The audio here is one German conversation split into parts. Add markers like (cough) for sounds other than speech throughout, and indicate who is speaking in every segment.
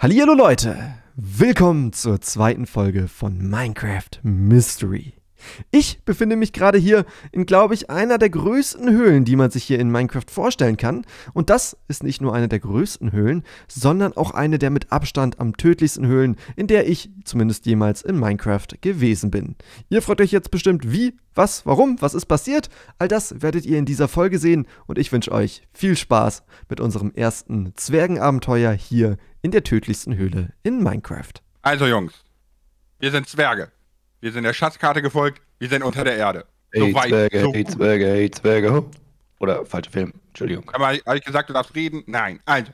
Speaker 1: Hallo Leute, willkommen zur zweiten Folge von Minecraft Mystery. Ich befinde mich gerade hier in, glaube ich, einer der größten Höhlen, die man sich hier in Minecraft vorstellen kann. Und das ist nicht nur eine der größten Höhlen, sondern auch eine der mit Abstand am tödlichsten Höhlen, in der ich zumindest jemals in Minecraft gewesen bin. Ihr freut euch jetzt bestimmt, wie, was, warum, was ist passiert. All das werdet ihr in dieser Folge sehen und ich wünsche euch viel Spaß mit unserem ersten Zwergenabenteuer hier in der tödlichsten Höhle in Minecraft.
Speaker 2: Also Jungs, wir sind Zwerge. Wir sind der Schatzkarte gefolgt. Wir sind unter der Erde. So hey, weit, Zwerge, so hey,
Speaker 3: Zwerge, hey, Zwerge. Ho. Oder falscher Film.
Speaker 2: Entschuldigung. Aber habe ich gesagt, du darfst reden? Nein. Also,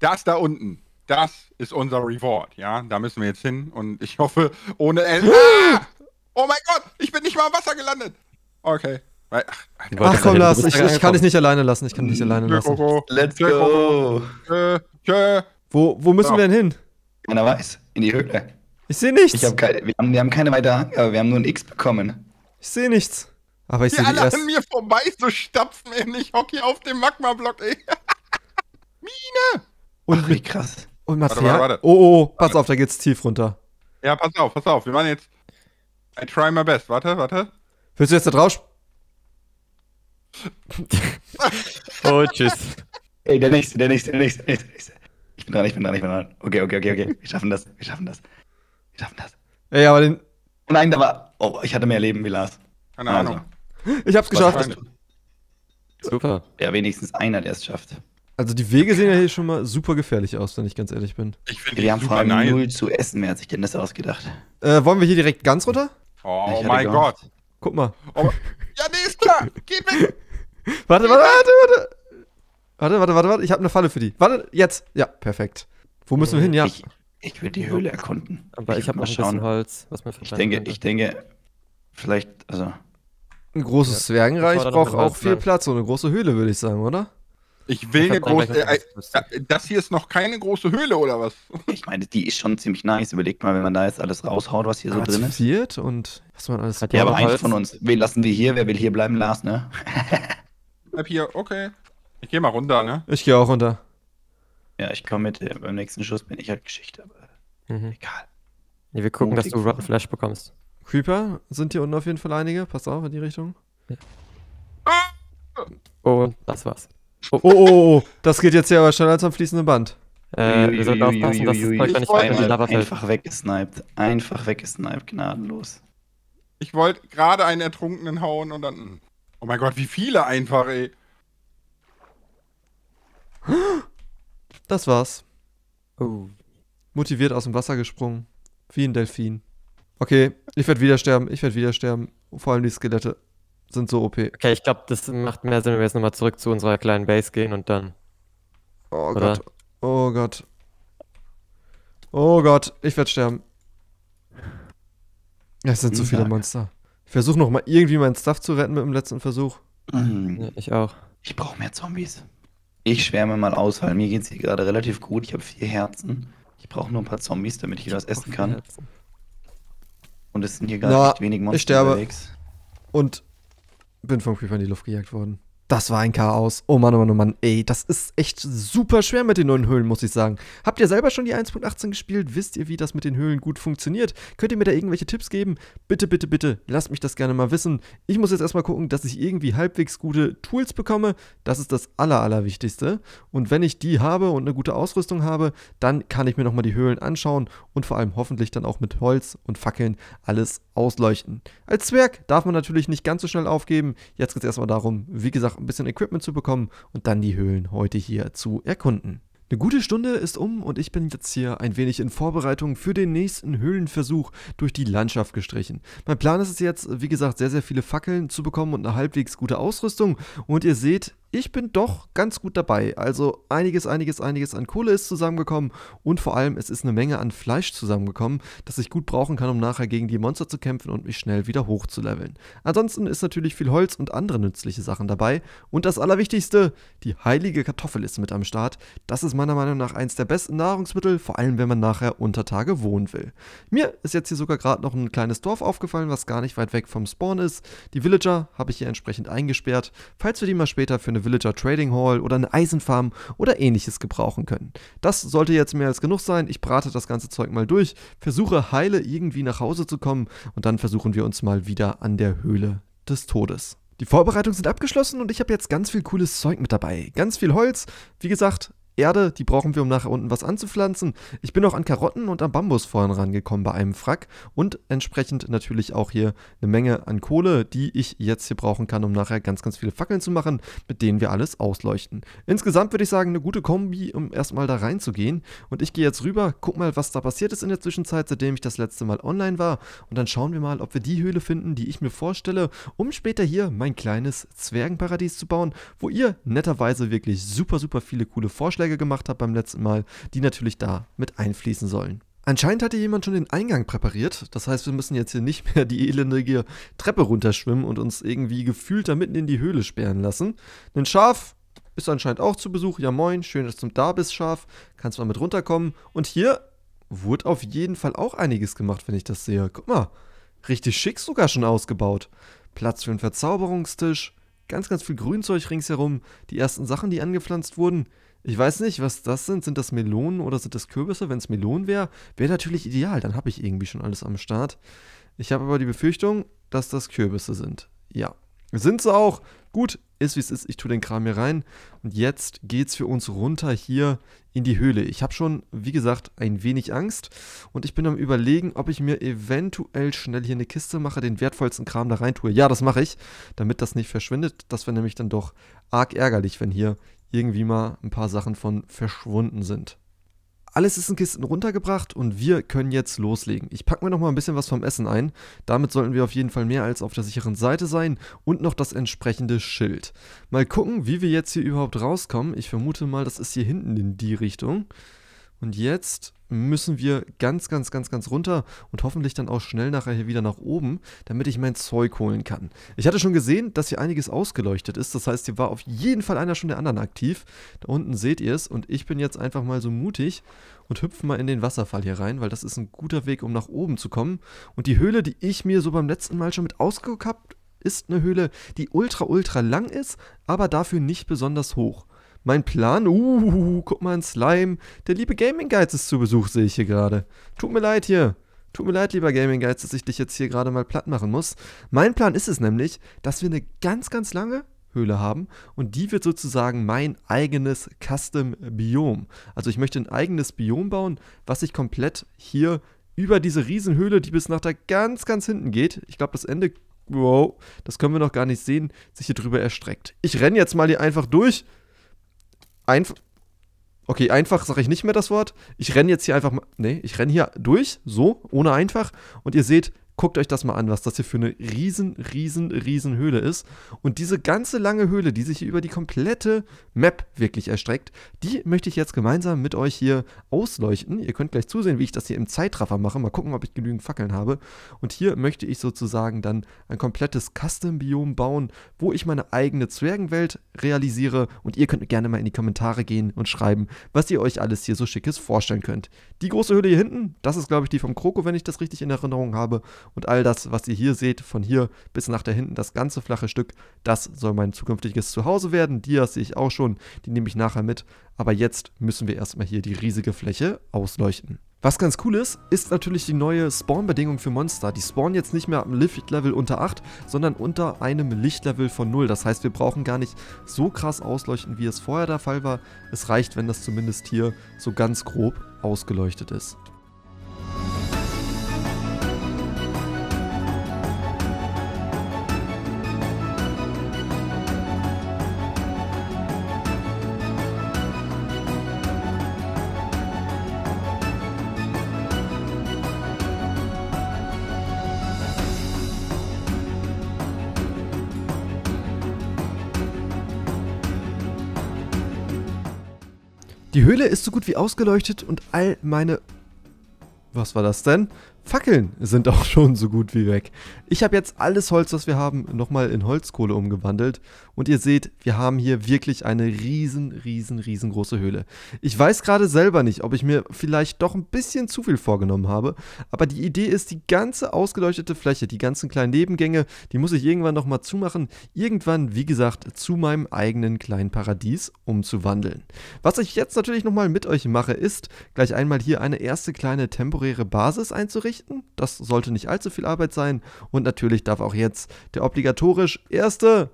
Speaker 2: das da unten, das ist unser Reward. Ja, da müssen wir jetzt hin. Und ich hoffe, ohne. El (laughs) ah! Oh mein Gott, ich bin nicht mal im Wasser gelandet. Okay. Ach, Ach komm, Lars, ich, ich kann dich nicht alleine
Speaker 1: lassen. Ich kann dich nicht mm. alleine lassen.
Speaker 2: Let's go. Wo, wo müssen
Speaker 3: so. wir denn hin? Keiner weiß. In die Höhle. Ich sehe nichts. Ich hab keine, wir, haben, wir haben keine weiter Hangar, wir haben nur ein X bekommen.
Speaker 2: Ich sehe nichts.
Speaker 3: Aber ich sehe alle erst... an
Speaker 2: mir vorbei, so stapfen in. Ich hock auf dem Magma-Block, ey. (laughs)
Speaker 3: Mine! Und Ach, wie krass. Und
Speaker 2: Material. Warte, warte, warte. Oh,
Speaker 1: oh, oh pass warte. auf, da geht's tief runter.
Speaker 2: Ja, pass auf, pass auf. Wir machen jetzt. I try my best. Warte, warte. Willst du jetzt da drauf? (laughs)
Speaker 3: oh, tschüss. Ey, der nächste, der nächste, der nächste, der nächste. Ich bin dran, ich bin dran, ich bin dran. Okay, okay, okay, okay. Wir schaffen das, wir schaffen das. Die schaffen das. Ey, aber den. Nein, da war. Oh, ich hatte mehr Leben wie Lars. Keine also. Ahnung.
Speaker 2: Ich hab's geschafft.
Speaker 3: Super. Ja, wenigstens einer, der es schafft.
Speaker 1: Also die Wege sehen ja hier schon mal super gefährlich aus, wenn ich ganz ehrlich bin.
Speaker 3: Ich finde Wir haben vor allem nein. null zu essen. Wer hat sich denn das ausgedacht?
Speaker 1: Äh, wollen wir hier direkt ganz
Speaker 3: runter? Oh, mein Gott.
Speaker 1: Gott. Guck mal. Oh. Ja, nee, ist klar. Geht weg. (laughs) Warte, warte, warte, warte. Warte, warte, warte, warte. Ich habe eine Falle für die. Warte, jetzt. Ja, perfekt. Wo müssen wir hin? Ja. Ich, ich
Speaker 3: will die Höhle erkunden.
Speaker 1: Aber ich, ich habe mal schauen. Holz, was mir Ich denke, könnte.
Speaker 3: ich denke, vielleicht, also.
Speaker 1: Ein großes ja. Zwergenreich braucht auch viel Platz und eine große Höhle,
Speaker 3: würde ich sagen, oder? Ich will ich eine große.
Speaker 2: Äh, äh, das hier ist noch keine große Höhle, oder was?
Speaker 3: (laughs) Ich meine, die ist schon ziemlich nice. Überlegt mal, wenn man da jetzt alles raushaut, was hier so drin ist. und was man alles Hat Ja, aber eins von uns. Wen lassen wir hier? Wer will hier bleiben? Lars, ne?
Speaker 2: (laughs) Bleib hier, okay. Ich gehe mal runter, ne?
Speaker 1: Ich gehe auch runter.
Speaker 3: Ja, ich komme mit. Äh, beim nächsten Schuss bin ich halt Geschichte,
Speaker 1: aber mhm. egal. Nee, wir gucken, Mutig dass du Rotten Flash bekommst. Creeper sind hier unten auf jeden Fall einige. Pass auf in die Richtung. Ja. Und
Speaker 3: das war's. Oh, oh, oh, oh, das geht jetzt ja aber schneller als am fließenden Band. Äh, wir sollten aufpassen, dass es euch da nicht einmal in Lava fällt. Einfach weggesniped. Einfach weggesniped, gnadenlos.
Speaker 2: Ich wollte gerade einen Ertrunkenen hauen und dann. Oh mein Gott, wie viele einfach, ey.
Speaker 1: Das war's. Oh. Motiviert aus dem Wasser gesprungen. Wie ein Delfin. Okay, ich werde wieder sterben, ich werde wieder sterben. Vor allem die Skelette sind so OP. Okay, ich glaube, das macht mehr Sinn, wenn wir jetzt nochmal zurück zu unserer kleinen Base gehen und dann. Oh oder? Gott. Oh Gott. Oh Gott, ich werde sterben. Es sind zu so viele Monster. Ich versuche nochmal irgendwie meinen Stuff zu retten mit dem letzten Versuch. Mhm. Ich auch. Ich
Speaker 3: brauche mehr Zombies. Ich schwärme mal aus, weil mir geht es hier gerade relativ gut. Ich habe vier Herzen. Ich brauche nur ein paar Zombies, damit ich hier was essen kann. Und es sind hier gar Na, nicht wenig Monster ich sterbe. unterwegs.
Speaker 1: Und bin vom Creeper in die Luft gejagt worden. Das war ein Chaos. Oh Mann, oh Mann, oh Mann. Ey, das ist echt super schwer mit den neuen Höhlen, muss ich sagen. Habt ihr selber schon die 1.18 gespielt? Wisst ihr, wie das mit den Höhlen gut funktioniert? Könnt ihr mir da irgendwelche Tipps geben? Bitte, bitte, bitte, lasst mich das gerne mal wissen. Ich muss jetzt erstmal gucken, dass ich irgendwie halbwegs gute Tools bekomme. Das ist das Aller, Allerwichtigste. Und wenn ich die habe und eine gute Ausrüstung habe, dann kann ich mir nochmal die Höhlen anschauen und vor allem hoffentlich dann auch mit Holz und Fackeln alles ausleuchten. Als Zwerg darf man natürlich nicht ganz so schnell aufgeben. Jetzt geht es erstmal darum, wie gesagt, ein bisschen Equipment zu bekommen und dann die Höhlen heute hier zu erkunden. Eine gute Stunde ist um und ich bin jetzt hier ein wenig in Vorbereitung für den nächsten Höhlenversuch durch die Landschaft gestrichen. Mein Plan ist es jetzt, wie gesagt, sehr, sehr viele Fackeln zu bekommen und eine halbwegs gute Ausrüstung. Und ihr seht, ich bin doch ganz gut dabei. Also einiges, einiges, einiges an Kohle ist zusammengekommen und vor allem es ist eine Menge an Fleisch zusammengekommen, das ich gut brauchen kann, um nachher gegen die Monster zu kämpfen und mich schnell wieder hochzuleveln. Ansonsten ist natürlich viel Holz und andere nützliche Sachen dabei und das Allerwichtigste, die heilige Kartoffel ist mit am Start. Das ist meiner Meinung nach eins der besten Nahrungsmittel, vor allem wenn man nachher unter Tage wohnen will. Mir ist jetzt hier sogar gerade noch ein kleines Dorf aufgefallen, was gar nicht weit weg vom Spawn ist. Die Villager habe ich hier entsprechend eingesperrt. Falls wir die mal später für eine Villager Trading Hall oder eine Eisenfarm oder ähnliches gebrauchen können. Das sollte jetzt mehr als genug sein. Ich brate das ganze Zeug mal durch, versuche heile irgendwie nach Hause zu kommen und dann versuchen wir uns mal wieder an der Höhle des Todes. Die Vorbereitungen sind abgeschlossen und ich habe jetzt ganz viel cooles Zeug mit dabei. Ganz viel Holz. Wie gesagt, Erde, die brauchen wir, um nach unten was anzupflanzen. Ich bin auch an Karotten und am Bambus vorhin rangekommen bei einem Frack und entsprechend natürlich auch hier eine Menge an Kohle, die ich jetzt hier brauchen kann, um nachher ganz, ganz viele Fackeln zu machen, mit denen wir alles ausleuchten. Insgesamt würde ich sagen, eine gute Kombi, um erstmal da reinzugehen. Und ich gehe jetzt rüber, guck mal, was da passiert ist in der Zwischenzeit, seitdem ich das letzte Mal online war. Und dann schauen wir mal, ob wir die Höhle finden, die ich mir vorstelle, um später hier mein kleines Zwergenparadies zu bauen, wo ihr netterweise wirklich super, super viele coole Vorschläge Vorschläge gemacht habe beim letzten Mal, die natürlich da mit einfließen sollen. Anscheinend hatte jemand schon den Eingang präpariert. Das heißt, wir müssen jetzt hier nicht (laughs) mehr die elendige Treppe runterschwimmen und uns irgendwie gefühlt da mitten in die Höhle sperren lassen. Ein Schaf ist anscheinend auch zu Besuch. Ja moin, schön, dass du da bist, Schaf. Kannst mal mit runterkommen. Und hier wurde auf jeden Fall auch einiges gemacht, wenn ich das sehe. Guck mal, richtig schick sogar schon ausgebaut. Platz für einen Verzauberungstisch. Ganz, ganz viel Grünzeug ringsherum. Die ersten Sachen, die angepflanzt wurden. Ich weiß nicht, was das sind. Sind das Melonen oder sind das Kürbisse? Wenn es Melonen wäre, wäre natürlich ideal. Dann habe ich irgendwie schon alles am Start. Ich habe aber die Befürchtung, dass das Kürbisse sind. Ja. Sind sie auch. Gut, ist wie es ist. Ich tue den Kram hier rein. Und jetzt geht es für uns runter hier in die Höhle. Ich habe schon, wie gesagt, ein wenig Angst. Und ich bin am überlegen, ob ich mir eventuell schnell hier eine Kiste mache, den wertvollsten Kram da rein tue. Ja, das mache ich, damit das nicht verschwindet. Das wäre nämlich dann doch arg ärgerlich, wenn hier irgendwie mal ein paar Sachen von verschwunden sind. Alles ist in Kisten runtergebracht und wir können jetzt loslegen. Ich packe mir noch mal ein bisschen was vom Essen ein. Damit sollten wir auf jeden Fall mehr als auf der sicheren Seite sein und noch das entsprechende Schild. Mal gucken, wie wir jetzt hier überhaupt rauskommen. Ich vermute mal, das ist hier hinten in die Richtung. Und jetzt müssen wir ganz, ganz, ganz, ganz runter und hoffentlich dann auch schnell nachher hier wieder nach oben, damit ich mein Zeug holen kann. Ich hatte schon gesehen, dass hier einiges ausgeleuchtet ist. Das heißt, hier war auf jeden Fall einer schon der anderen aktiv. Da unten seht ihr es und ich bin jetzt einfach mal so mutig und hüpfe mal in den Wasserfall hier rein, weil das ist ein guter Weg, um nach oben zu kommen. Und die Höhle, die ich mir so beim letzten Mal schon mit ausgeguckt habe, ist eine Höhle, die ultra, ultra lang ist, aber dafür nicht besonders hoch. Mein Plan? Uh, guck mal, ein Slime. Der liebe Gaming Guides ist zu Besuch, sehe ich hier gerade. Tut mir leid hier. Tut mir leid, lieber Gaming Guides, dass ich dich jetzt hier gerade mal platt machen muss. Mein Plan ist es nämlich, dass wir eine ganz, ganz lange Höhle haben und die wird sozusagen mein eigenes Custom-Biom. Also ich möchte ein eigenes Biom bauen, was ich komplett hier über diese Riesenhöhle, die bis nach da ganz, ganz hinten geht. Ich glaube, das Ende, wow, das können wir noch gar nicht sehen, sich hier drüber erstreckt. Ich renne jetzt mal hier einfach durch einfach. Okay, einfach sage ich nicht mehr das Wort. Ich renne jetzt hier einfach mal. Nee, ich renne hier durch, so, ohne einfach. Und ihr seht, Guckt euch das mal an, was das hier für eine riesen, riesen, riesen Höhle ist. Und diese ganze lange Höhle, die sich hier über die komplette Map wirklich erstreckt, die möchte ich jetzt gemeinsam mit euch hier ausleuchten. Ihr könnt gleich zusehen, wie ich das hier im Zeitraffer mache. Mal gucken, ob ich genügend Fackeln habe. Und hier möchte ich sozusagen dann ein komplettes Custom-Biom bauen, wo ich meine eigene Zwergenwelt realisiere. Und ihr könnt gerne mal in die Kommentare gehen und schreiben, was ihr euch alles hier so schickes vorstellen könnt. Die große Höhle hier hinten, das ist glaube ich die vom Kroko, wenn ich das richtig in Erinnerung habe. Und all das, was ihr hier seht, von hier bis nach da hinten, das ganze flache Stück, das soll mein zukünftiges Zuhause werden. Die sehe ich auch schon, die nehme ich nachher mit. Aber jetzt müssen wir erstmal hier die riesige Fläche ausleuchten. Was ganz cool ist, ist natürlich die neue Spawn-Bedingung für Monster. Die spawnen jetzt nicht mehr am Lift-Level unter 8, sondern unter einem Lichtlevel von 0. Das heißt, wir brauchen gar nicht so krass ausleuchten, wie es vorher der Fall war. Es reicht, wenn das zumindest hier so ganz grob ausgeleuchtet ist. Die Höhle ist so gut wie ausgeleuchtet und all meine... Was war das denn? Fackeln sind auch schon so gut wie weg. Ich habe jetzt alles Holz, was wir haben, nochmal in Holzkohle umgewandelt. Und ihr seht, wir haben hier wirklich eine riesen, riesen, riesengroße Höhle. Ich weiß gerade selber nicht, ob ich mir vielleicht doch ein bisschen zu viel vorgenommen habe. Aber die Idee ist, die ganze ausgeleuchtete Fläche, die ganzen kleinen Nebengänge, die muss ich irgendwann nochmal zumachen. Irgendwann, wie gesagt, zu meinem eigenen kleinen Paradies umzuwandeln. Was ich jetzt natürlich nochmal mit euch mache, ist, gleich einmal hier eine erste kleine temporäre Basis einzurichten einrichten. Das sollte nicht allzu viel Arbeit sein. Und natürlich darf auch jetzt der obligatorisch erste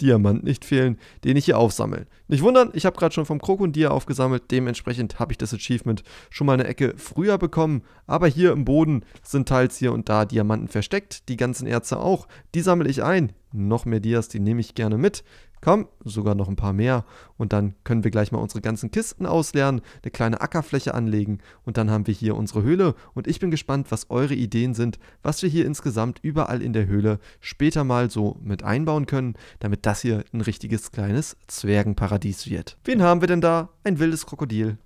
Speaker 1: Diamant nicht fehlen, den ich hier aufsammle. Nicht wundern, ich habe gerade schon vom Krokondia aufgesammelt, dementsprechend habe ich das Achievement schon mal eine Ecke früher bekommen, aber hier im Boden sind teils hier und da Diamanten versteckt, die ganzen Erze auch, die sammle ich ein, noch mehr Dias, die nehme ich gerne mit, Komm, sogar noch ein paar mehr. Und dann können wir gleich mal unsere ganzen Kisten ausleeren, eine kleine Ackerfläche anlegen und dann haben wir hier unsere Höhle. Und ich bin gespannt, was eure Ideen sind, was wir hier insgesamt überall in der Höhle später mal so mit einbauen können, damit das hier ein richtiges kleines Zwergenparadies wird.
Speaker 3: Wen haben wir denn da? Ein wildes Krokodil.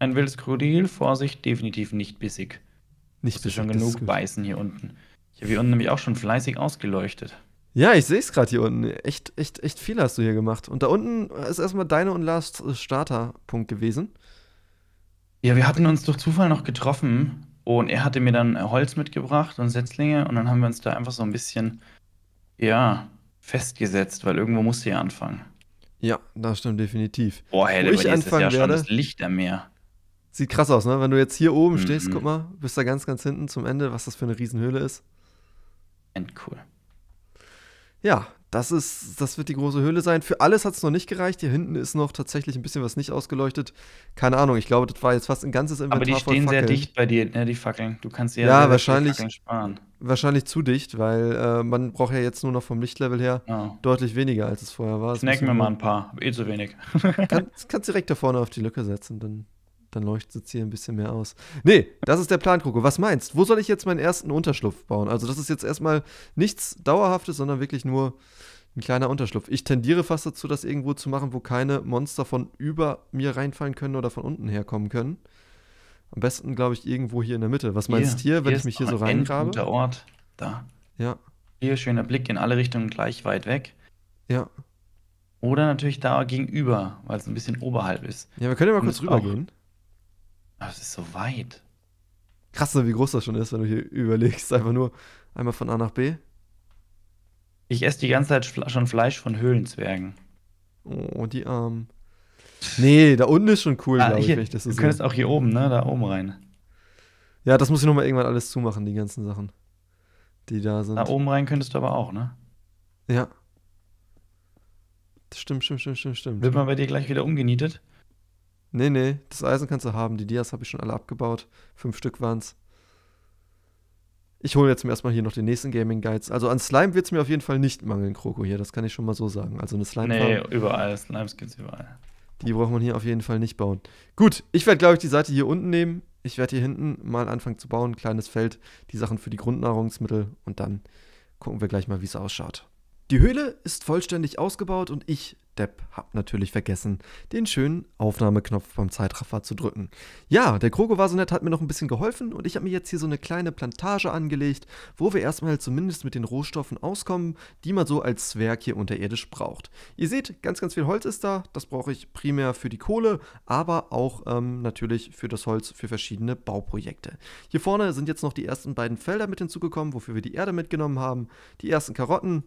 Speaker 3: Ein wildes Krokodil, Vorsicht, definitiv nicht bissig. Nicht bissig. Schon genug beißen hier unten. Ich habe hier unten nämlich auch schon fleißig ausgeleuchtet.
Speaker 1: Ja, ich sehe es gerade hier unten. Echt, echt, echt viel hast du hier gemacht.
Speaker 3: Und da unten ist erstmal deine und Lars Starter-Punkt gewesen. Ja, wir hatten uns durch Zufall noch getroffen und er hatte mir dann Holz mitgebracht und Setzlinge und dann haben wir uns da einfach so ein bisschen, ja, festgesetzt, weil irgendwo musste ja anfangen. Ja, das
Speaker 1: stimmt definitiv. Boah, hell, ich anfangen ist ja werde, schon das
Speaker 3: Licht am Meer. Sieht
Speaker 1: krass aus, ne? Wenn du jetzt hier oben mm -hmm. stehst, guck mal, bist da ganz, ganz hinten zum Ende, was das für eine Riesenhöhle ist. Endcool. Ja, das ist, das wird die große Höhle sein. Für alles hat es noch nicht gereicht. Hier hinten ist noch tatsächlich ein bisschen was nicht ausgeleuchtet. Keine Ahnung, ich glaube, das war jetzt fast ein ganzes Inventar. Aber die stehen sehr dicht
Speaker 3: bei dir, ne, die Fackeln. Du kannst eher ja sehr wahrscheinlich, Fackeln
Speaker 1: sparen. Wahrscheinlich zu dicht, weil äh, man braucht ja jetzt nur noch vom Lichtlevel her ja. deutlich weniger, als es vorher war. Snacken wir mal ein paar, eh zu wenig. kann, kannst direkt da vorne auf die Lücke setzen, dann dann leuchtet es hier ein bisschen mehr aus. Nee, das ist der Plan, Kroko. Was meinst? Wo soll ich jetzt meinen ersten Unterschlupf bauen? Also, das ist jetzt erstmal nichts Dauerhaftes, sondern wirklich nur ein kleiner Unterschlupf. Ich tendiere fast dazu, das irgendwo zu machen, wo keine Monster von über mir reinfallen können oder von unten herkommen können. Am besten, glaube ich, irgendwo hier in der Mitte. Was meinst du, wenn hier ich mich hier so reingrabe? Ein guter
Speaker 3: Ort. Da. Ja. Hier schöner Blick in alle Richtungen gleich weit weg. Ja. Oder natürlich da gegenüber, weil es ein bisschen oberhalb ist. Ja, wir können ja mal Und kurz rübergehen. Ah, das ist so weit. Krass, ne, wie groß das schon ist, wenn du hier überlegst. Einfach nur einmal von A nach B. Ich esse die ganze Zeit schon Fleisch von Höhlenzwergen. Oh, die Armen.
Speaker 1: Nee, da unten ist schon cool, ah, glaube ich. Wenn ich das so du könntest auch hier oben, ne?
Speaker 3: Da oben rein. Ja, das muss ich nochmal irgendwann alles zumachen, die ganzen Sachen, die da sind. Da oben rein könntest du aber auch, ne? Ja. Stimmt, stimmt,
Speaker 1: stimmt, stimmt, stimmt. Wird man bei dir gleich wieder umgenietet? Nee, nee, das Eisen kannst du haben. Die Dias habe ich schon alle abgebaut. Fünf Stück waren's. Ich hole jetzt erstmal hier noch den nächsten Gaming Guides. Also an Slime wird es mir auf jeden Fall nicht mangeln, Kroko hier. Das kann ich schon mal so sagen. Also eine Slime. Nee, überall.
Speaker 3: Slimes gibt's überall.
Speaker 1: Die braucht man hier auf jeden Fall nicht bauen. Gut, ich werde, glaube ich, die Seite hier unten nehmen. Ich werde hier hinten mal anfangen zu bauen. kleines Feld, die Sachen für die Grundnahrungsmittel. Und dann gucken wir gleich mal, wie es ausschaut. Die Höhle ist vollständig ausgebaut und ich Depp habt natürlich vergessen, den schönen Aufnahmeknopf beim Zeitraffer zu drücken. Ja, der Krogo war so nett, hat mir noch ein bisschen geholfen und ich habe mir jetzt hier so eine kleine Plantage angelegt, wo wir erstmal zumindest mit den Rohstoffen auskommen, die man so als Zwerg hier unterirdisch braucht. Ihr seht, ganz, ganz viel Holz ist da. Das brauche ich primär für die Kohle, aber auch ähm, natürlich für das Holz für verschiedene Bauprojekte. Hier vorne sind jetzt noch die ersten beiden Felder mit hinzugekommen, wofür wir die Erde mitgenommen haben, die ersten Karotten,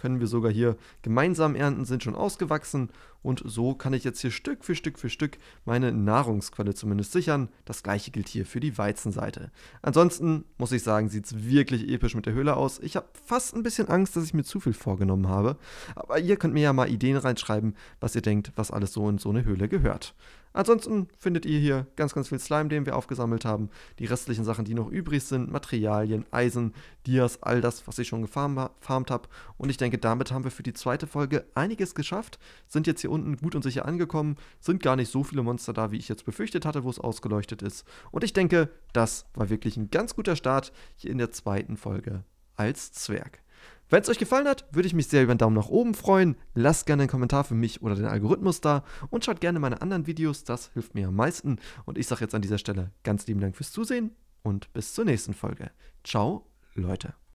Speaker 1: können wir sogar hier gemeinsam ernten, sind schon ausgewachsen und so kann ich jetzt hier Stück für Stück für Stück meine Nahrungsquelle zumindest sichern. Das gleiche gilt hier für die Weizenseite. Ansonsten muss ich sagen, sieht es wirklich episch mit der Höhle aus. Ich habe fast ein bisschen Angst, dass ich mir zu viel vorgenommen habe. Aber ihr könnt mir ja mal Ideen reinschreiben, was ihr denkt, was alles so in so eine Höhle gehört. Ansonsten findet ihr hier ganz, ganz viel Slime, den wir aufgesammelt haben, die restlichen Sachen, die noch übrig sind, Materialien, Eisen, Dias, all das, was ich schon gefarmt habe. Und ich denke, damit haben wir für die zweite Folge einiges geschafft, sind jetzt hier hier unten gut und sicher angekommen. Sind gar nicht so viele Monster da, wie ich jetzt befürchtet hatte, wo es ausgeleuchtet ist. Und ich denke, das war wirklich ein ganz guter Start hier in der zweiten Folge als Zwerg. Wenn es euch gefallen hat, würde ich mich sehr über einen Daumen nach oben freuen. Lasst gerne einen Kommentar für mich oder den Algorithmus da und schaut gerne meine anderen Videos, das hilft mir am meisten. Und ich sage jetzt an dieser Stelle ganz lieben Dank fürs Zusehen und bis zur nächsten Folge. Ciao, Leute.